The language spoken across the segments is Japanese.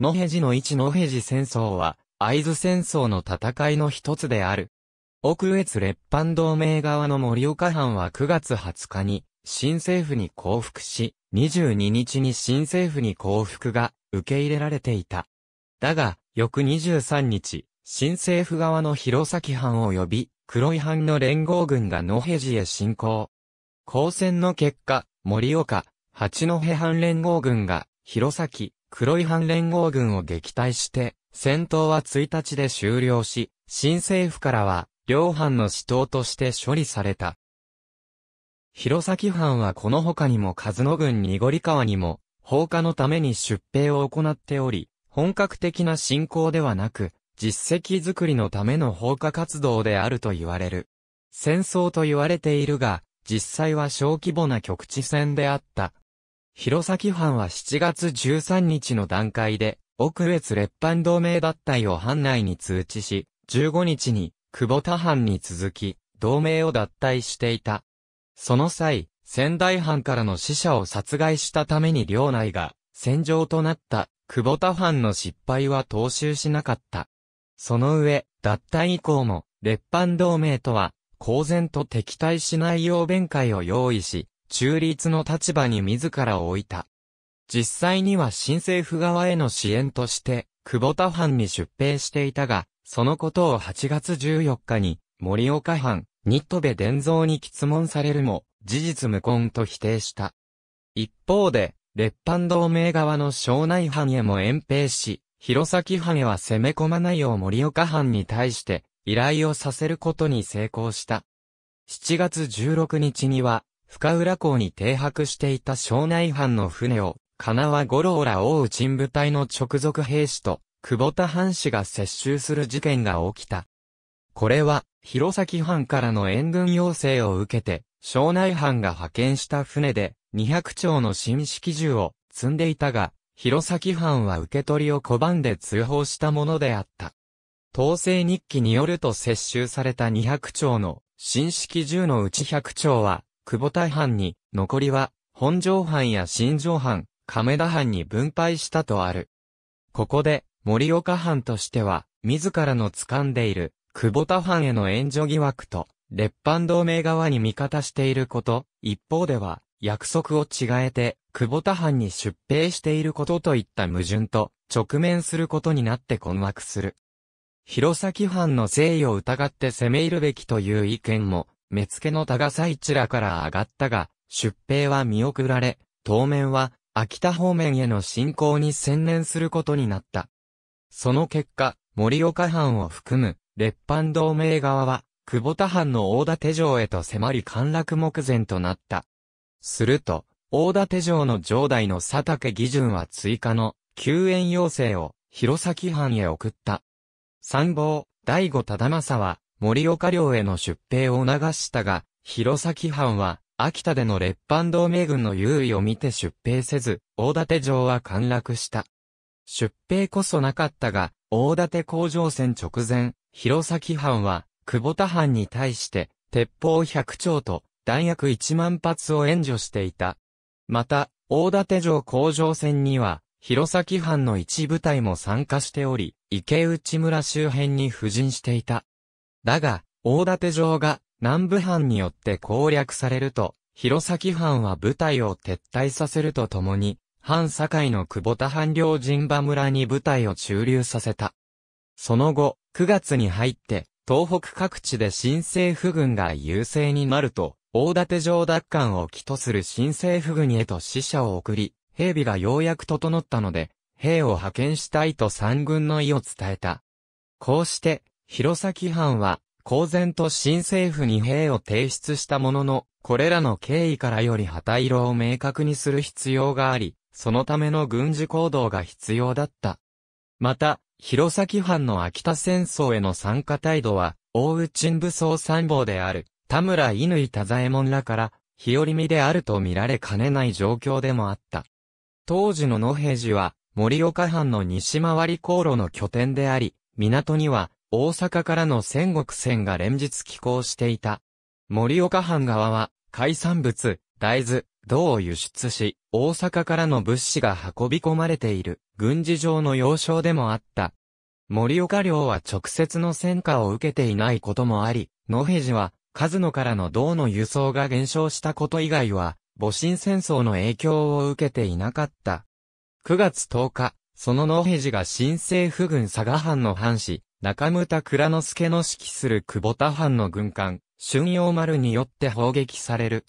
野辺地の一野辺地戦争は、合図戦争の戦いの一つである。奥越列藩同盟側の森岡藩は9月20日に、新政府に降伏し、22日に新政府に降伏が受け入れられていた。だが、翌23日、新政府側の弘前藩及び黒い藩の連合軍が野辺地へ侵攻。交戦の結果、森岡、八戸藩連合軍が広崎、黒い反連合軍を撃退して、戦闘は1日で終了し、新政府からは、両藩の死闘として処理された。弘前藩はこの他にも数の軍濁川にも、放火のために出兵を行っており、本格的な侵攻ではなく、実績作りのための放火活動であると言われる。戦争と言われているが、実際は小規模な局地戦であった弘前藩は7月13日の段階で、奥越列藩同盟脱退を藩内に通知し、15日に、久保田藩に続き、同盟を脱退していた。その際、仙台藩からの死者を殺害したために領内が、戦場となった、久保田藩の失敗は踏襲しなかった。その上、脱退以降も、列藩同盟とは、公然と敵対しないよう弁解を用意し、中立の立場に自らを置いた。実際には新政府側への支援として、久保田藩に出兵していたが、そのことを8月14日に、森岡藩、ッ戸部伝蔵に質問されるも、事実無根と否定した。一方で、列藩同盟側の庄内藩へも遠兵し、弘前藩へは攻め込まないよう森岡藩に対して、依頼をさせることに成功した。7月16日には、深浦港に停泊していた庄内藩の船を、金輪五郎ら大内部隊の直属兵士と、久保田藩士が接収する事件が起きた。これは、弘前藩からの援軍要請を受けて、庄内藩が派遣した船で、200丁の新式銃を積んでいたが、弘前藩は受け取りを拒んで通報したものであった。統制日記によると接収された200丁の新式銃のうち100丁は、久保田藩に、残りは、本庄藩や新城藩、亀田藩に分配したとある。ここで、森岡藩としては、自らの掴んでいる、久保田藩への援助疑惑と、列藩同盟側に味方していること、一方では、約束を違えて、久保田藩に出兵していることといった矛盾と、直面することになって困惑する。弘前藩の誠意を疑って攻め入るべきという意見も目付の多賀一地らから上がったが、出兵は見送られ、当面は、秋田方面への進攻に専念することになった。その結果、盛岡藩を含む、列藩同盟側は、久保田藩の大館城へと迫り陥落目前となった。すると、大館城の城代の佐竹義順は追加の救援要請を弘前藩へ送った。参謀、醍醐忠政は、森岡領への出兵を促したが、弘前藩は、秋田での列藩同盟軍の優位を見て出兵せず、大館城は陥落した。出兵こそなかったが、大館工場戦直前、弘前藩は、久保田藩に対して、鉄砲100丁と、弾薬1万発を援助していた。また、大館城工場戦には、弘前藩の一部隊も参加しており、池内村周辺に布陣していた。だが、大館城が南部藩によって攻略されると、弘前藩は部隊を撤退させるとともに、藩境の久保田藩領陣馬村に部隊を駐留させた。その後、9月に入って、東北各地で新政府軍が優勢になると、大館城奪還を起とする新政府軍へと死者を送り、兵備がようやく整ったので、兵を派遣したいと三軍の意を伝えた。こうして、弘前藩は、公然と新政府に兵を提出したものの、これらの経緯からより旗色を明確にする必要があり、そのための軍事行動が必要だった。また、弘前藩の秋田戦争への参加態度は、大内武装参謀である、田村乾太左衛門らから、日和見であると見られかねない状況でもあった。当時の野平寺は、盛岡藩の西回り航路の拠点であり、港には、大阪からの戦国船が連日寄港していた。森岡藩側は、海産物、大豆、銅を輸出し、大阪からの物資が運び込まれている、軍事上の要衝でもあった。森岡領は直接の戦果を受けていないこともあり、野辺寺は、数野からの銅の輸送が減少したこと以外は、戊辰戦争の影響を受けていなかった。9月10日、その野辺寺が新政府軍佐賀藩の藩士、中村倉之助の指揮する久保田藩の軍艦、春陽丸によって砲撃される。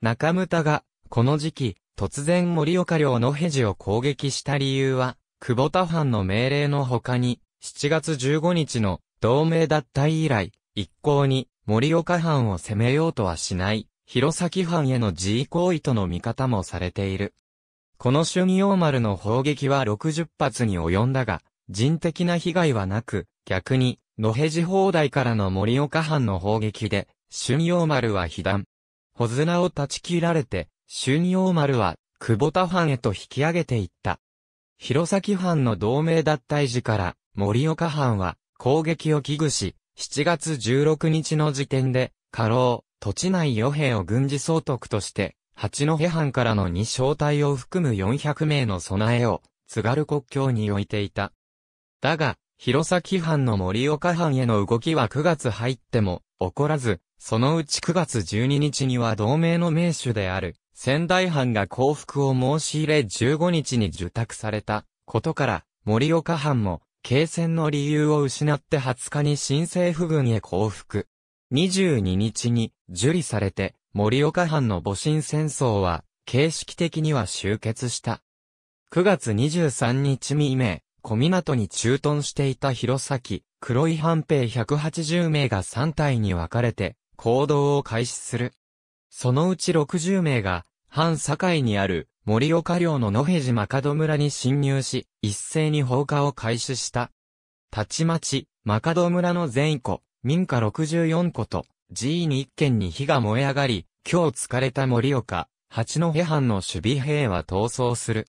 中村が、この時期、突然森岡領の平ジを攻撃した理由は、久保田藩の命令の他に、7月15日の同盟脱退以来、一向に森岡藩を攻めようとはしない、弘前藩への自意行為との見方もされている。この春陽丸の砲撃は60発に及んだが、人的な被害はなく、逆に、野辺地砲台からの森岡藩の砲撃で、春陽丸は被弾。穂綱を断ち切られて、春陽丸は、久保田藩へと引き上げていった。弘前藩の同盟脱退時から、森岡藩は、攻撃を危惧し、7月16日の時点で、過労、土地内与兵を軍事総督として、八戸藩からの2小隊を含む400名の備えを、津軽国境に置いていた。だが、弘前藩の森岡藩への動きは9月入っても、起こらず、そのうち9月12日には同盟の名手である、仙台藩が降伏を申し入れ15日に受託されたことから、森岡藩も、継戦の理由を失って20日に新政府軍へ降伏。22日に受理されて、森岡藩の戊辰戦争は、形式的には終結した。9月23日未明、小港に駐屯していた弘前、黒井半兵180名が3隊に分かれて、行動を開始する。そのうち60名が、半堺にある森岡領の野辺島門村に侵入し、一斉に放火を開始した。たちまち、中村の全戸、民家64個と、寺院に1軒に火が燃え上がり、今日疲れた森岡、八戸藩の守備兵は逃走する。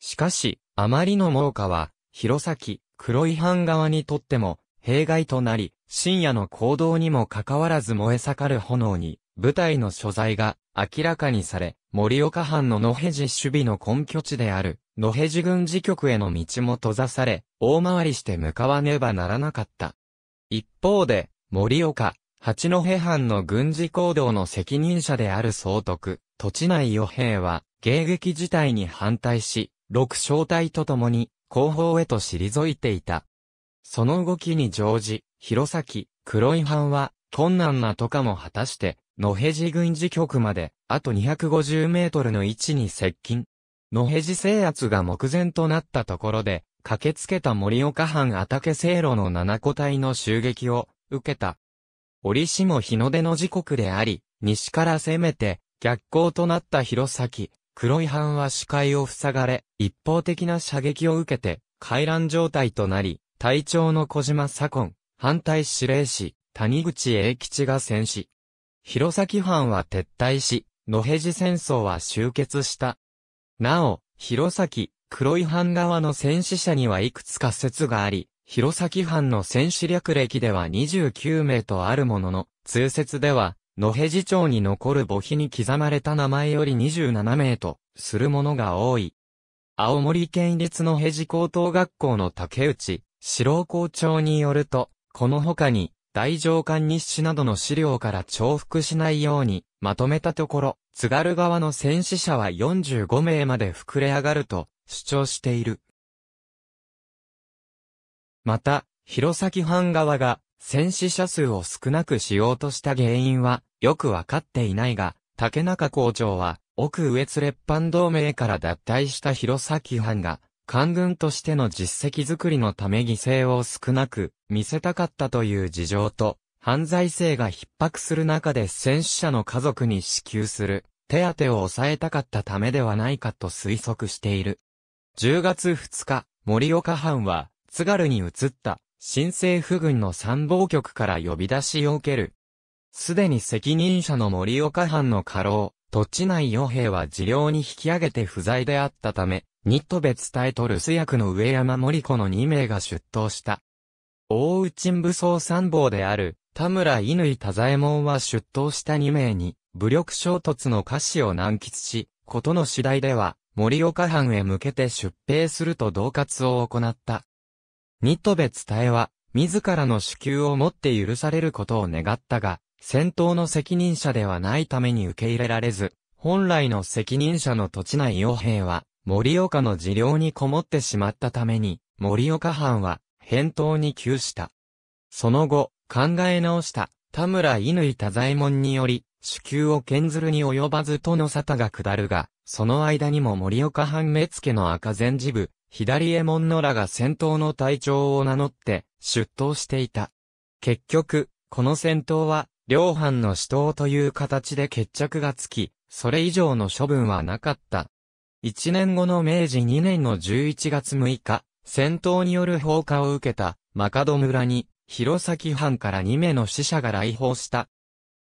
しかし、あまりの猛火は、弘前、黒井藩側にとっても、弊害となり、深夜の行動にもかかわらず燃え盛る炎に、部隊の所在が明らかにされ、森岡藩の野辺地守備の根拠地である、野辺地軍事局への道も閉ざされ、大回りして向かわねばならなかった。一方で、森岡、八戸藩の軍事行動の責任者である総督、土地内与兵は、迎撃事態に反対し、六小隊と共に、後方へと退いていた。その動きに乗じ、弘前、黒井藩は、困難なとかも果たして、野辺地軍事局まで、あと250メートルの位置に接近。野辺地制圧が目前となったところで、駆けつけた森岡藩畑西路の七個体の襲撃を受けた。折しも日の出の時刻であり、西から攻めて逆行となった弘前、黒い藩は視界を塞がれ、一方的な射撃を受けて、回覧状態となり、隊長の小島左近、反対指令士、谷口英吉が戦死。弘前藩は撤退し、野辺地戦争は終結した。なお、弘前、黒い藩側の戦死者にはいくつか説があり、弘前藩の戦死略歴では29名とあるものの、通説では野辺地町に残る墓碑に刻まれた名前より27名と、するものが多い。青森県立野辺地高等学校の竹内、四郎校長によると、この他に、大上官日誌などの資料から重複しないように、まとめたところ、津軽側の戦死者は45名まで膨れ上がると主張している。また、弘前藩側が戦死者数を少なくしようとした原因は、よくわかっていないが、竹中校長は、奥上津列藩同盟から脱退した弘前藩が、官軍としての実績づくりのため犠牲を少なく見せたかったという事情と、犯罪性が逼迫する中で戦死者の家族に支給する手当を抑えたかったためではないかと推測している。10月2日、森岡藩は津軽に移った新政府軍の参謀局から呼び出しを受ける。すでに責任者の森岡藩の家老、土地内与兵は治療に引き上げて不在であったため、ニット別タ隊と留守役の上山森子の2名が出頭した。大内武装参謀である、田村乾田左衛門は出頭した2名に、武力衝突の歌詞を難喫し、ことの次第では、森岡藩へ向けて出兵すると同活を行った。ニトベ伝えは、自らの主給をもって許されることを願ったが、戦闘の責任者ではないために受け入れられず、本来の責任者の土地内傭兵は、森岡の治療にこもってしまったために、森岡藩は、返答に窮した。その後、考え直した、田村乾太左衛門により、主給を剣ずるに及ばずとの沙汰が下るが、その間にも森岡藩目付の赤禅寺部、左衛門のらが戦闘の隊長を名乗って出頭していた。結局、この戦闘は、両藩の死闘という形で決着がつき、それ以上の処分はなかった。一年後の明治二年の十一月六日、戦闘による放火を受けた、マカド村に、弘前藩から二名の死者が来訪した。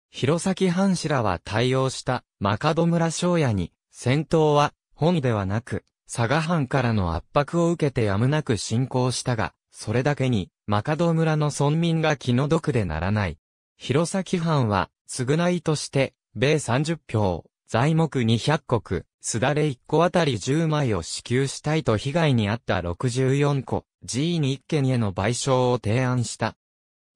弘前藩士らは対応した、マカド村庄屋に、戦闘は、本ではなく、佐賀藩からの圧迫を受けてやむなく侵攻したが、それだけに、マカド村の村民が気の毒でならない。弘前藩は、償いとして、米30票、材木200石、すだれ1個あたり10枚を支給したいと被害に遭った64個、G に1件への賠償を提案した。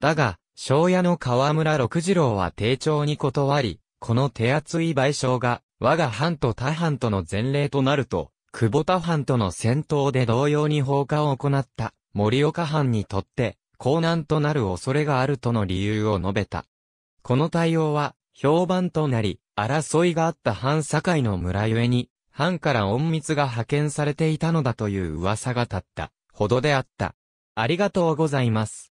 だが、庄屋の河村六次郎は丁重に断り、この手厚い賠償が、我が藩と他藩との前例となると、久保田藩との戦闘で同様に放火を行った盛岡藩にとって、高難となる恐れがあるとの理由を述べた。この対応は、評判となり、争いがあった藩堺の村ゆえに、藩から隠密が派遣されていたのだという噂が立った、ほどであった。ありがとうございます。